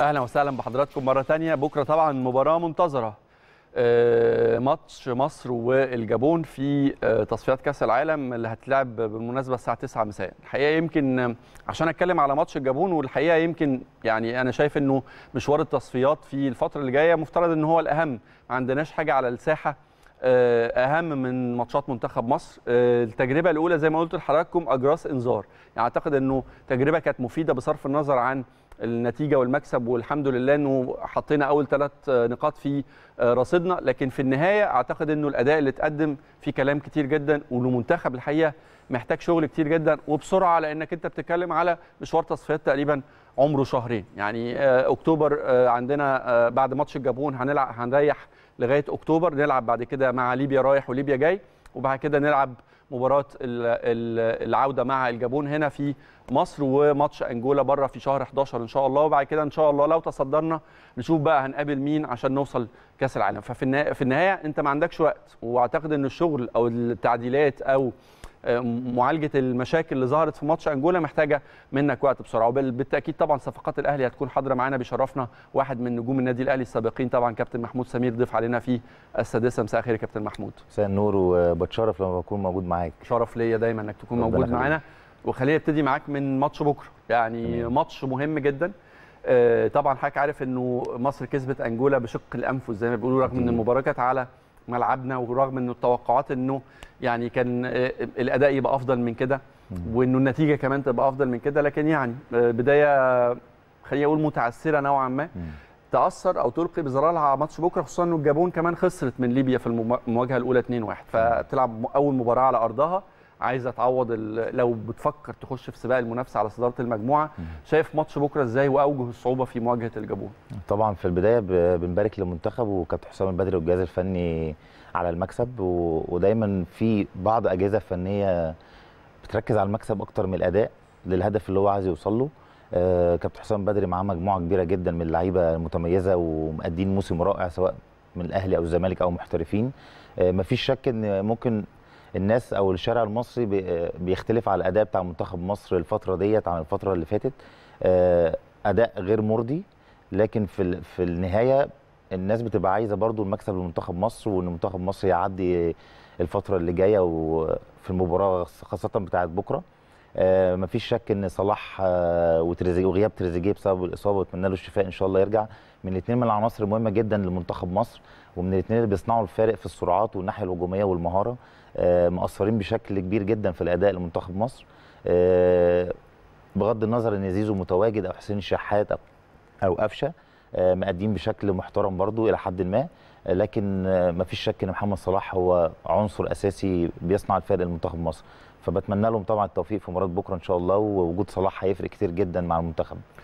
اهلا وسهلا بحضراتكم مره ثانيه بكره طبعا مباراه منتظره آه، ماتش مصر والجابون في آه، تصفيات كاس العالم اللي هتلعب بالمناسبه الساعه 9 مساء الحقيقه يمكن عشان اتكلم على ماتش الجابون والحقيقه يمكن يعني انا شايف انه مشوار التصفيات في الفتره اللي جايه مفترض ان هو الاهم ما عندناش حاجه على الساحه آه، اهم من ماتشات منتخب مصر التجربه الاولى زي ما قلت لحضراتكم اجراس انذار يعني اعتقد انه تجربه كانت مفيده بصرف النظر عن النتيجه والمكسب والحمد لله انه حطينا اول ثلاث نقاط في آه، رصيدنا لكن في النهايه اعتقد انه الاداء اللي اتقدم في كلام كتير جدا والمنتخب الحقيقه محتاج شغل كتير جدا وبسرعه لانك انت بتتكلم على مشوار تصفيات تقريبا عمره شهرين يعني آه، اكتوبر آه، عندنا بعد ماتش الجابون هنلعب هنريح لغايه اكتوبر نلعب بعد كده مع ليبيا رايح وليبيا جاي وبعد كده نلعب مباراه العوده مع الجابون هنا في مصر وماتش انجولا بره في شهر 11 ان شاء الله وبعد كده ان شاء الله لو تصدرنا نشوف بقى هنقابل مين عشان نوصل كاس العالم ففي النهايه انت ما عندكش وقت واعتقد ان الشغل او التعديلات او معالجه المشاكل اللي ظهرت في ماتش انجولا محتاجه منك وقت بسرعه وبالتاكيد طبعا صفقات الاهلي هتكون حاضره معانا بيشرفنا واحد من نجوم النادي الاهلي السابقين طبعا كابتن محمود سمير ضيف علينا في السادسه مساء الخير يا كابتن محمود مساء النور وبتشرف لما بكون موجود معاك شرف ليا دايما انك تكون موجود معانا وخلينا نبتدي معاك من ماتش بكره يعني مم. ماتش مهم جدا آه، طبعا حضرتك عارف انه مصر كسبت انجولا بشق الانفس زي ما بيقولوا رغم ان المباراه كانت على ملعبنا ورغم انه التوقعات انه يعني كان آه، الاداء يبقى افضل من كده وانه النتيجه كمان تبقى افضل من كده لكن يعني آه، بدايه خليني اقول متعثره نوعا ما تاثر او تلقي بظلالها على ماتش بكره خصوصا انه الجابون كمان خسرت من ليبيا في المواجهه الاولى 2-1 فتلعب اول مباراه على ارضها عايزه تعوض لو بتفكر تخش في سباق المنافسه على صداره المجموعه شايف ماتش بكره ازاي واوجه الصعوبه في مواجهه الجابون طبعا في البدايه بنبارك للمنتخب وكابتن حسام البدري والجهاز الفني على المكسب ودايما في بعض اجهزه فنيه بتركز على المكسب اكتر من الاداء للهدف اللي هو عايز يوصل له آه، كابتن حسام بدري معاه مجموعه كبيره جدا من اللعيبه المتميزه ومقدين موسم رائع سواء من الاهلي او الزمالك او محترفين آه، مفيش شك ان ممكن الناس او الشارع المصري بيختلف على الاداء بتاع منتخب مصر الفتره ديت عن الفتره اللي فاتت آه، اداء غير مرضي لكن في في النهايه الناس بتبقى عايزه برضو المكسب لمنتخب مصر وان منتخب مصر يعدي الفتره اللي جايه وفي المباراه خاصه بتاعه بكره آه، مفيش شك ان صلاح آه، وتريزيجيه وغياب تريزيجيه بسبب الاصابه واتمنى له الشفاء ان شاء الله يرجع من الاثنين من العناصر المهمه جدا لمنتخب مصر ومن الاثنين اللي بيصنعوا الفارق في السرعات والناحيه الهجوميه والمهاره آه، مأثرين بشكل كبير جدا في الاداء لمنتخب مصر بغض النظر ان زيزو متواجد او حسين الشحات او قفشه مقدمين بشكل محترم برضو الى حد ما لكن ما فيش شك ان محمد صلاح هو عنصر اساسي بيصنع الفارق للمنتخب مصر فبتمنى لهم طبعا التوفيق في مباراه بكره ان شاء الله ووجود صلاح هيفرق كتير جدا مع المنتخب